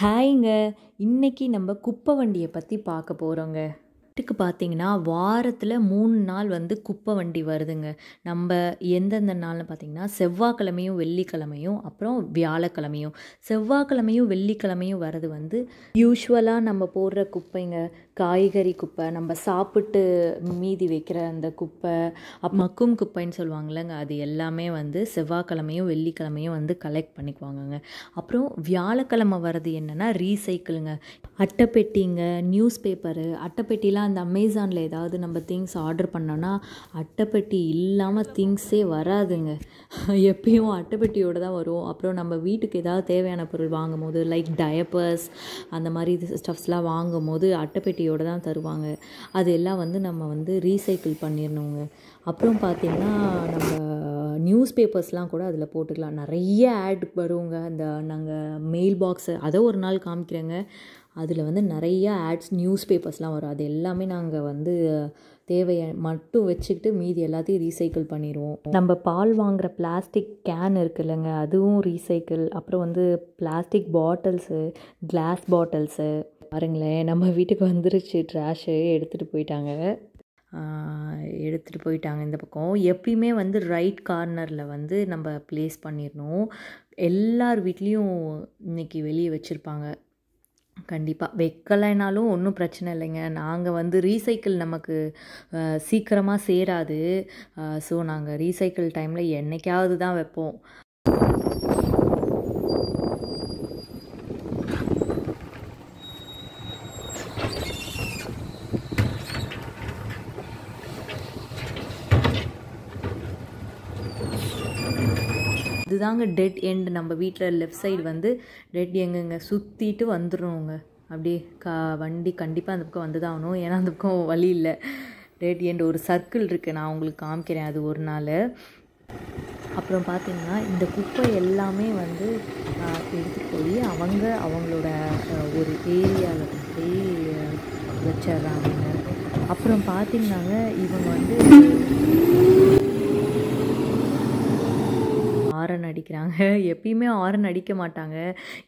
ஹாய்ங்க இன்றைக்கி நம்ம குப்பை வண்டியை பற்றி பார்க்க போகிறோங்க வீட்டுக்கு பார்த்தீங்கன்னா வாரத்தில் மூணு நாள் வந்து குப்பை வண்டி வருதுங்க நம்ம எந்தெந்த நாள்னு பார்த்தீங்கன்னா செவ்வாய்க்கிழமையும் வெள்ளிக்கிழமையும் அப்புறம் வியாழக்கிழமையும் செவ்வாய்க்கிழமையும் வெள்ளிக்கிழமையும் வர்றது வந்து யூஸ்வலாக நம்ம போடுற குப்பைங்க காய்கறி குப்பை நம்ம சாப்பிட்டு மீதி வைக்கிற அந்த குப்பை மக்கும் குப்பைன்னு சொல்லுவாங்கள்லங்க அது எல்லாமே வந்து செவ்வாய்க்கிழமையும் வெள்ளிக்கிழமையும் வந்து கலெக்ட் பண்ணிக்குவாங்கங்க அப்புறம் வியாழக்கிழமை வர்றது என்னென்னா ரீசைக்கிளுங்க அட்டைப்பெட்டிங்க நியூஸ் பேப்பரு அட்டைப்பெட்டிலாம் அந்த அமேசானில் ஏதாவது நம்ம திங்ஸ் ஆர்டர் பண்ணோன்னா அட்டைப்பெட்டி இல்லாமல் திங்ஸே வராதுங்க எப்பயும் அட்டைப்பெட்டியோடு தான் வரும் அப்புறம் நம்ம வீட்டுக்கு ஏதாவது தேவையான பொருள் வாங்கும் போது லைக் டயப்பர்ஸ் அந்த மாதிரி ஸ்டஃப்ஸ்லாம் வாங்கும் போது அட்டைப்பெட்டியோட குவாலிட்டியோடு தான் தருவாங்க அது எல்லாம் வந்து நம்ம வந்து ரீசைக்கிள் பண்ணிடணுங்க அப்புறம் பார்த்திங்கன்னா நம்ம நியூஸ் பேப்பர்ஸ்லாம் கூட அதில் போட்டுக்கலாம் நிறைய ஆட் வருவோங்க அந்த நாங்கள் மெயில் பாக்ஸு அதை ஒரு நாள் காமிக்கிறேங்க அதில் வந்து நிறைய ஆட்ஸ் நியூஸ் பேப்பர்ஸ்லாம் வரும் அது எல்லாமே நாங்கள் வந்து தேவையை மட்டும் வச்சுக்கிட்டு மீதி எல்லாத்தையும் ரீசைக்கிள் பண்ணிடுவோம் நம்ம பால் வாங்குகிற பிளாஸ்டிக் கேன் இருக்கு இல்லைங்க அதுவும் ரீசைக்கிள் அப்புறம் வந்து பிளாஸ்டிக் பாட்டில்ஸு கிளாஸ் பாட்டில்ஸு பாருங்களேன் நம்ம வீட்டுக்கு வந்துருச்சு ட்ராஷு எடுத்துகிட்டு போயிட்டாங்க எடுத்துகிட்டு போயிட்டாங்க இந்த பக்கம் எப்பயுமே வந்து ரைட் கார்னரில் வந்து நம்ம ப்ளேஸ் பண்ணிடணும் எல்லார் வீட்லேயும் இன்றைக்கி வெளியே வச்சுருப்பாங்க கண்டிப்பாக வைக்கலைனாலும் ஒன்றும் பிரச்சனை இல்லைங்க நாங்கள் வந்து ரீசைக்கிள் நமக்கு சீக்கிரமாக சேராது ஸோ நாங்கள் ரீசைக்கிள் டைமில் என்றைக்காவது தான் வைப்போம் இதுதாங்க டெட் எண்டு நம்ம வீட்டில் லெஃப்ட் சைடு வந்து டெட் எங்கெங்க சுற்றிட்டு வந்துடுவோங்க அப்படியே கா வண்டி கண்டிப்பாக அந்த பக்கம் வந்து தான் ஆகணும் ஏன்னா அந்த பக்கம் வழி இல்லை டெட் எண்ட் ஒரு சர்க்கிள் இருக்குது நான் உங்களுக்கு காமிக்கிறேன் அது ஒரு நாள் அப்புறம் பார்த்திங்கன்னா இந்த குப்பை எல்லாமே வந்து எடுத்துகிட்டு போய் அவங்க அவங்களோட ஒரு ஏரியாவில் ஏரியா வச்சிட்றாங்க அப்புறம் பார்த்தீங்கன்னாங்க இவங்க வந்து அடிக்கிறாங்க எப்பயுமே ஆரன் அடிக்க மாட்டாங்க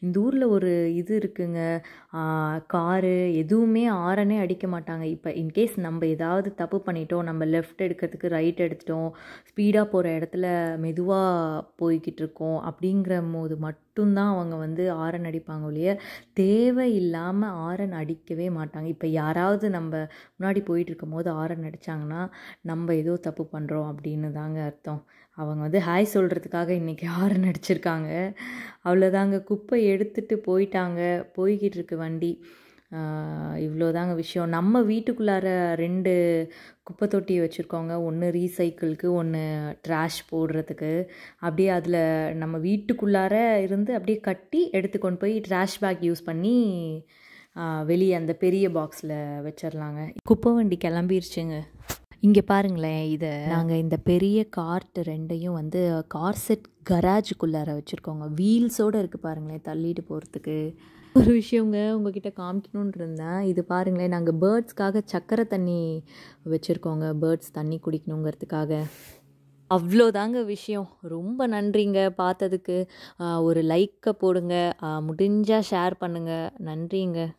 இந்த ஊரில் ஒரு இது இருக்குங்க காரு எதுவுமே ஆரனே அடிக்க மாட்டாங்க இப்போ இன்கேஸ் நம்ம ஏதாவது தப்பு பண்ணிட்டோம் நம்ம லெஃப்ட் எடுக்கிறதுக்கு ரைட் எடுத்துட்டோம் ஸ்பீடாக போகிற இடத்துல மெதுவாக போய்கிட்டு இருக்கோம் அப்படிங்கிற போது மட்டும்தான் அவங்க வந்து ஆரன் அடிப்பாங்க ஒழிய தேவை இல்லாமல் ஆரன் அடிக்கவே மாட்டாங்க இப்போ யாராவது நம்ம முன்னாடி போயிட்டு இருக்கும் போது ஆரன் அடித்தாங்கன்னா நம்ம ஏதோ தப்பு பண்ணுறோம் அப்படின்னு தாங்க அர்த்தம் அவங்க வந்து ஹாய் சொல்கிறதுக்காக இன்றைக்கி ஆரன் மாதிரி நடிச்சிருக்காங்க அவ்வளோதாங்க குப்பை எடுத்துகிட்டு போயிட்டாங்க போய்கிட்டு இருக்கு வண்டி இவ்வளோதாங்க விஷயம் நம்ம வீட்டுக்குள்ளார ரெண்டு குப்பை தொட்டி வச்சுருக்கோங்க ஒன்று ரீசைக்கிளுக்கு ஒன்று ட்ராஷ் போடுறதுக்கு அப்படியே அதில் நம்ம வீட்டுக்குள்ளார இருந்து அப்படியே கட்டி எடுத்து கொண்டு போய் ட்ராஷ் பேக் யூஸ் பண்ணி வெளியே அந்த பெரிய பாக்ஸில் வச்சிடலாங்க குப்பை வண்டி கிளம்பிருச்சுங்க இங்கே பாருங்களேன் இதை நாங்கள் இந்த பெரிய கார்ட் ரெண்டையும் வந்து கார் செட் கராஜுக்குள்ளார வச்சுருக்கோங்க வீல்ஸோடு இருக்குது பாருங்களேன் தள்ளிட்டு போகிறதுக்கு ஒரு விஷயங்க உங்ககிட்ட காமிக்கணும்னு இருந்தேன் இது பாருங்களேன் நாங்கள் பேர்ட்ஸ்க்காக சக்கரை தண்ணி வச்சுருக்கோங்க பேர்ட்ஸ் தண்ணி குடிக்கணுங்கிறதுக்காக அவ்வளோதாங்க விஷயம் ரொம்ப நன்றிங்க பார்த்ததுக்கு ஒரு லைக்கை போடுங்க முடிஞ்சால் ஷேர் பண்ணுங்கள் நன்றிங்க